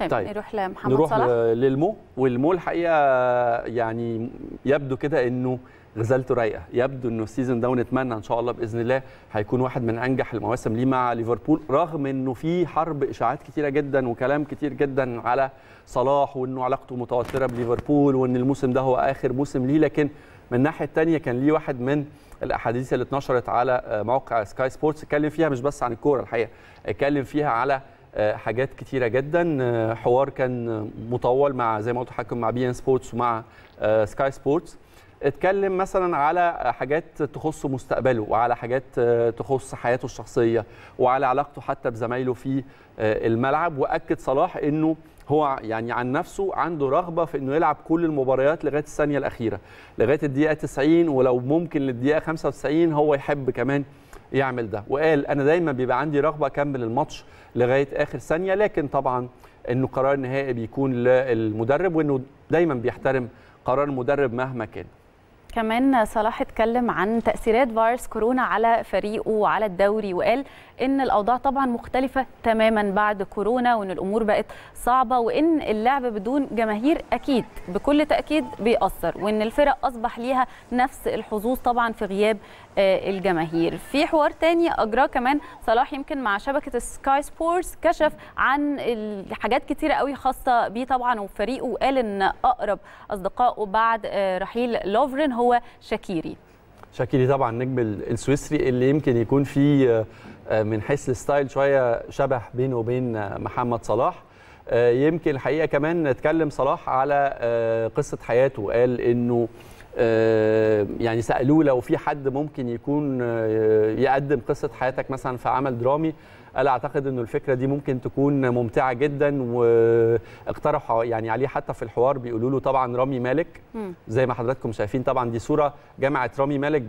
طيب, طيب. نروح لمحمد نروح صلاح للمو والمو الحقيقه يعني يبدو كده انه غزالته رايقه يبدو انه السيزون ده ونتمنى ان شاء الله باذن الله هيكون واحد من انجح المواسم ليه مع ليفربول رغم انه في حرب اشاعات كتيره جدا وكلام كتير جدا على صلاح وانه علاقته متوتره بليفربول وان الموسم ده هو اخر موسم ليه لكن من الناحيه الثانيه كان ليه واحد من الاحاديث اللي اتنشرت على موقع سكاي سبورتس اتكلم فيها مش بس عن الكوره الحقيقه اتكلم فيها على آه، حاجات كتيره جدا آه، حوار كان مطول مع زي ما قلت حكم مع بي ان سبورتس ومع آه، سكاي سبورتس اتكلم مثلا على حاجات تخص مستقبله وعلى حاجات تخص حياته الشخصيه وعلى علاقته حتى بزمايله في الملعب واكد صلاح انه هو يعني عن نفسه عنده رغبه في انه يلعب كل المباريات لغايه الثانيه الاخيره لغايه الدقيقه 90 ولو ممكن للدقيقه 95 هو يحب كمان يعمل ده وقال انا دايما بيبقى عندي رغبه اكمل الماتش لغايه اخر ثانيه لكن طبعا انه قرار النهائي بيكون للمدرب وانه دايما بيحترم قرار المدرب مهما كان كمان صلاح اتكلم عن تاثيرات فيروس كورونا على فريقه وعلى الدوري وقال ان الاوضاع طبعا مختلفه تماما بعد كورونا وان الامور بقت صعبه وان اللعب بدون جماهير اكيد بكل تاكيد بيأثر وان الفرق اصبح ليها نفس الحظوظ طبعا في غياب آه، الجماهير في حوار تاني اجراه كمان صلاح يمكن مع شبكه سكاي سبورتس كشف عن حاجات كتيره قوي خاصه بيه طبعا وفريقه وقال ان اقرب اصدقائه بعد آه، رحيل لوفرين هو هو شاكيري شاكيري طبعا النجم السويسري اللي يمكن يكون فيه آه، من حيث الستايل شويه شبه بينه وبين آه، محمد صلاح آه، يمكن الحقيقه كمان اتكلم صلاح على قصه حياته وقال انه يعني سالوه لو في حد ممكن يكون يقدم قصه حياتك مثلا في عمل درامي قال اعتقد انه الفكره دي ممكن تكون ممتعه جدا واقترح يعني عليه حتى في الحوار بيقولوا له طبعا رامي مالك زي ما حضراتكم شايفين طبعا دي صوره جامعه رامي مالك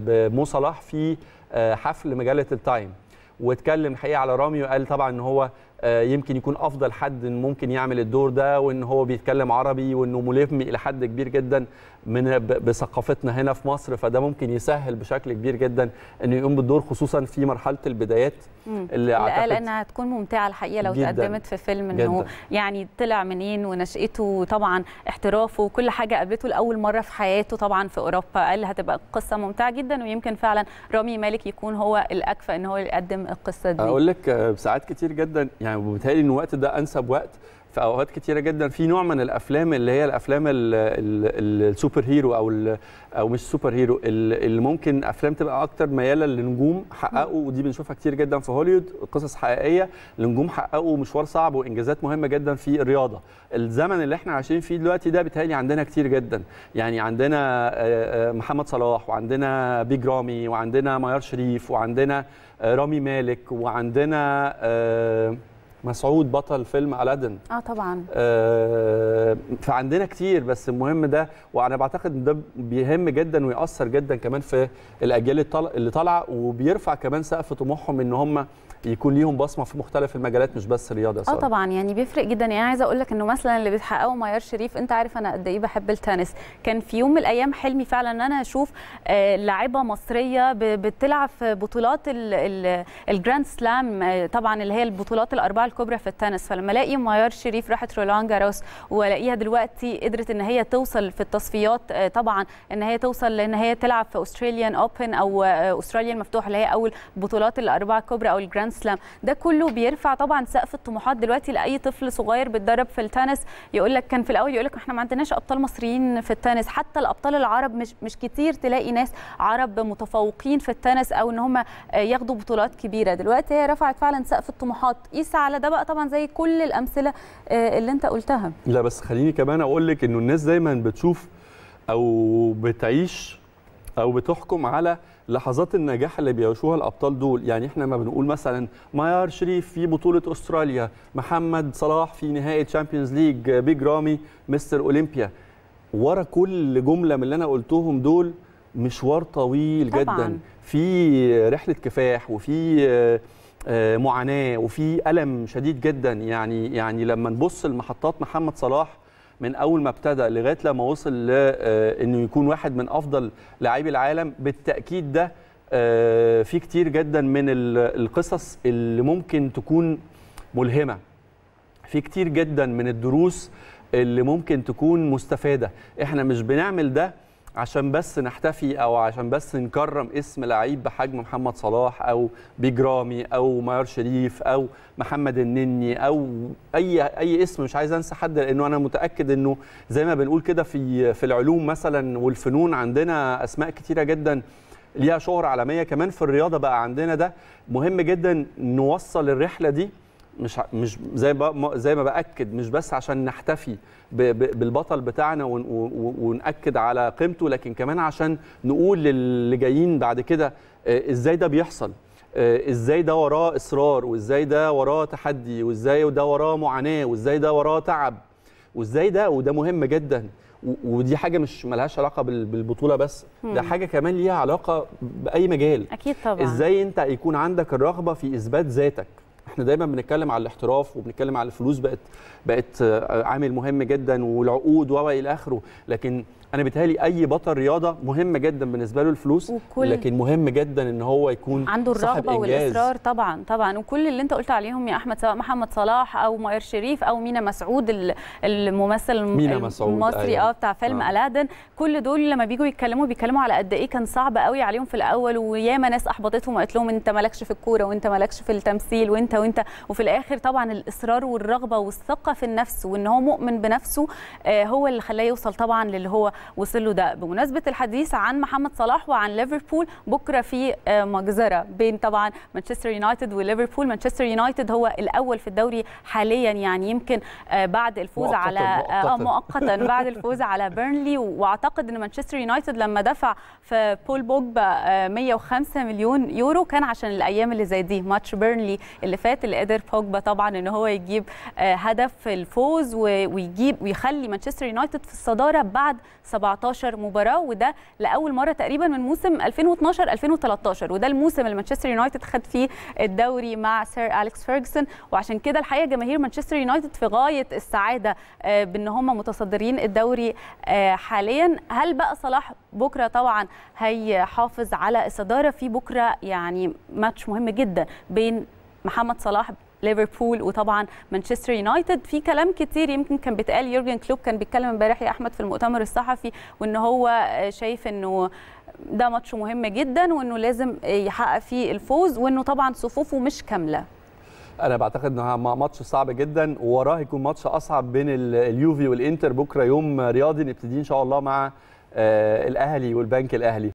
بمو صلاح في آه، حفل مجله التايم واتكلم حقيقه على رامي وقال طبعا ان هو آه، يمكن يكون افضل حد ممكن يعمل الدور ده وان هو بيتكلم عربي وانه ملم الى حد كبير جدا من بثقافتنا هنا في مصر فده ممكن يسهل بشكل كبير جدا انه يقوم بالدور خصوصا في مرحله البدايات اللي اللي اعتقد لانها هتكون ممتعه الحقيقه لو تقدمت في فيلم انه يعني طلع منين ونشأته طبعا احترافه وكل حاجه قابلته لاول مره في حياته طبعا في اوروبا قال هتبقى قصه ممتعه جدا ويمكن فعلا رامي مالك يكون هو الاكفأ ان هو يقدم القصه دي اقول لك آه، ساعات كتير جدا يعني يعني وبالتالي ان الوقت ده انسب وقت في اوقات كتيره جدا في نوع من الافلام اللي هي الافلام السوبر هيرو او او مش سوبر هيرو اللي ممكن افلام تبقى اكتر مياله لنجوم حققوا ودي بنشوفها كتير جدا في هوليوود قصص حقيقيه لنجوم حققوا مشوار صعب وانجازات مهمه جدا في الرياضه الزمن اللي احنا عايشين فيه دلوقتي ده بيتهيألي عندنا كتير جدا يعني عندنا آه، آه، محمد صلاح وعندنا بيج رامي وعندنا ميار شريف وعندنا آه، رامي مالك وعندنا مسعود بطل فيلم علادن اه طبعا آه فعندنا كتير بس المهم ده وانا بعتقد ده بيهم جدا ويأثر جدا كمان في الاجيال اللي طالعه وبيرفع كمان سقف طموحهم ان هم يكون ليهم بصمه في مختلف المجالات مش بس الرياضه اه طبعا يعني بيفرق جدا يعني عايزه اقول لك انه مثلا اللي بيتحققوا ميار شريف انت عارف انا قد ايه بحب التنس كان في يوم من الايام حلمي فعلا ان انا اشوف آه، لاعيبه مصريه بتلعب في بطولات الجراند سلام آه، طبعا اللي هي البطولات الاربعه الكبرى في التنس فلما الاقي ميار شريف راحت رولان جاروس والاقيها دلوقتي قدرت ان هي توصل في التصفيات آه، طبعا ان هي توصل لان هي تلعب في استراليان اوبن او استراليا آه، المفتوح اللي هي اول بطولات الاربعه الكبرى او الجراند سلام ده كله بيرفع طبعا سقف الطموحات دلوقتي لاي طفل صغير بيتدرب في التنس يقول لك كان في الاول يقول لك احنا ما عندناش ابطال مصريين في التنس حتى الابطال العرب مش مش كتير تلاقي ناس عرب متفوقين في التنس او ان هم آه، ياخدوا بطولات كبيره دلوقتي هي رفعت فعلا سقف الطموحات قيس على ده بقى طبعا زي كل الامثله آه، اللي انت قلتها لا بس خليني كمان اقول لك انه الناس دايما بتشوف او بتعيش او بتحكم على لحظات النجاح اللي بيعيشوها الابطال دول يعني احنا ما بنقول مثلا مايار شريف في بطوله استراليا محمد صلاح في نهائي تشامبيونز ليج بيج رامي مستر اولمبيا ورا كل جمله من اللي انا قلتهم دول مشوار طويل طبعاً. جدا في رحله كفاح وفي آه، آه، معاناه وفي الم شديد جدا يعني يعني لما نبص لمحطات محمد صلاح من اول ما ابتدى لغايه لما وصل لانه آه، يكون واحد من افضل لاعبي العالم بالتاكيد ده في كتير جدا من القصص اللي ممكن تكون ملهمه في كتير جدا من الدروس اللي ممكن تكون مستفاده احنا مش بنعمل ده عشان بس نحتفي او عشان بس نكرم اسم لعيب بحجم محمد صلاح او بيج رامي او ميار شريف او محمد النني او اي اي اسم مش عايز انسى حد لانه انا متاكد انه زي ما بنقول كده في في العلوم مثلا والفنون عندنا اسماء كتيره جدا ليها شهره عالميه كمان في الرياضه بقى عندنا ده مهم جدا نوصل الرحله دي مش مش زي ما زي ما باكد مش بس عشان نحتفي بالبطل بتاعنا وناكد على قيمته لكن كمان عشان نقول للي جايين بعد كده آه، ازاي ده بيحصل آه، ازاي ده وراه اصرار وازاي ده وراه تحدي وازاي ده وراه معاناه وازاي ده وراه تعب وازاي ده وده مهم جدا ودي حاجه مش ملهاش علاقه بالبطوله بس ده حاجه كمان ليها علاقه باي مجال اكيد طبعا ازاي انت يكون عندك الرغبه في اثبات ذاتك احنا دايما بنتكلم على الاحتراف وبنتكلم على الفلوس بقت بقت آه، عامل مهم جدا والعقود و الى اخره لكن انا بيتهيألي اي بطل رياضه مهم جدا بالنسبه له الفلوس لكن مهم جدا ان هو يكون عنده الرغبه والاصرار طبعا طبعا وكل اللي انت قلت عليهم يا احمد سواء محمد صلاح او مائر شريف او مينا مسعود الممثل مينا مسعود المصري أيوة. اه بتاع فيلم آه. الادن كل دول لما بيجوا يتكلموا بيتكلموا على قد ايه كان صعب قوي عليهم في الاول وياما ناس احبطتهم وقالت لهم انت مالكش في الكوره وانت مالكش في التمثيل وانت انت وانت وفي الاخر طبعا الاصرار والرغبه والثقه في النفس وان هو مؤمن بنفسه آه، هو اللي خلاه يوصل طبعا للي هو وصل له ده بمناسبه الحديث عن محمد صلاح وعن ليفربول بكره في آه، مجزره بين طبعا مانشستر يونايتد وليفربول مانشستر يونايتد هو الاول في الدوري حاليا يعني يمكن آه، بعد الفوز مؤقتاً على مؤقتاً, آه مؤقتا بعد الفوز على بيرنلي واعتقد ان مانشستر يونايتد لما دفع في بول بوجبا 105 مليون يورو كان عشان الايام اللي زي دي ماتش بيرنلي اللي فات فات اللي قدر بوجبا طبعا ان هو يجيب آه، هدف الفوز ويجيب ويخلي مانشستر يونايتد في الصداره بعد 17 مباراه وده لاول مره تقريبا من موسم 2012 2013 وده الموسم اللي مانشستر يونايتد خد فيه الدوري مع سير اليكس فيرجسون وعشان كده الحقيقه جماهير مانشستر يونايتد في غايه السعاده آه، بان هم متصدرين الدوري آه، حاليا هل بقى صلاح بكره طبعا هيحافظ على الصداره في بكره يعني ماتش مهم جدا بين محمد صلاح ليفربول وطبعا مانشستر يونايتد في كلام كتير يمكن كان بيتقال يورجن كلوب كان بيتكلم امبارح يا احمد في المؤتمر الصحفي وان هو شايف انه ده ماتش مهم جدا وانه لازم يحقق فيه الفوز وانه طبعا صفوفه مش كامله انا بعتقد انه ماتش صعب جدا ووراه هيكون ماتش اصعب بين اليوفي والانتر بكره يوم رياضي نبتدي ان شاء الله مع آه، الاهلي والبنك الاهلي